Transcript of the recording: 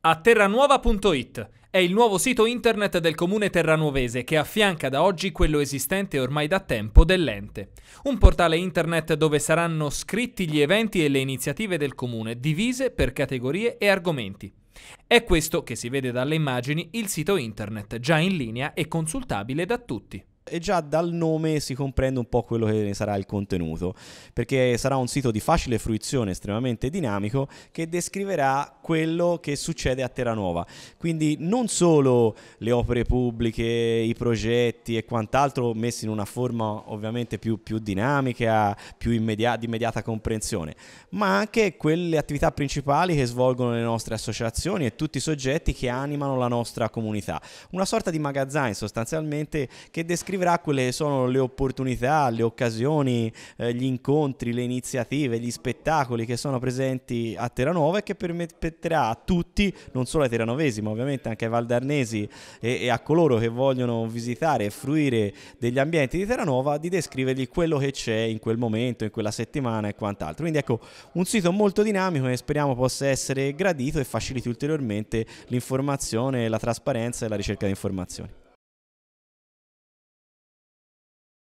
A terranuova.it è il nuovo sito internet del comune terranuovese che affianca da oggi quello esistente ormai da tempo dell'ente. Un portale internet dove saranno scritti gli eventi e le iniziative del comune, divise per categorie e argomenti. È questo che si vede dalle immagini il sito internet, già in linea e consultabile da tutti e già dal nome si comprende un po' quello che ne sarà il contenuto, perché sarà un sito di facile fruizione estremamente dinamico che descriverà quello che succede a Terranova. Quindi non solo le opere pubbliche, i progetti e quant'altro messi in una forma ovviamente più, più dinamica, più immediata, di immediata comprensione, ma anche quelle attività principali che svolgono le nostre associazioni e tutti i soggetti che animano la nostra comunità. Una sorta di magazzine sostanzialmente che descrive scriverà quelle sono le opportunità, le occasioni, eh, gli incontri, le iniziative, gli spettacoli che sono presenti a Terranova e che permetterà a tutti, non solo ai terranovesi ma ovviamente anche ai valdarnesi e, e a coloro che vogliono visitare e fruire degli ambienti di Terranova, di descrivergli quello che c'è in quel momento, in quella settimana e quant'altro. Quindi ecco, un sito molto dinamico e speriamo possa essere gradito e faciliti ulteriormente l'informazione, la trasparenza e la ricerca di informazioni.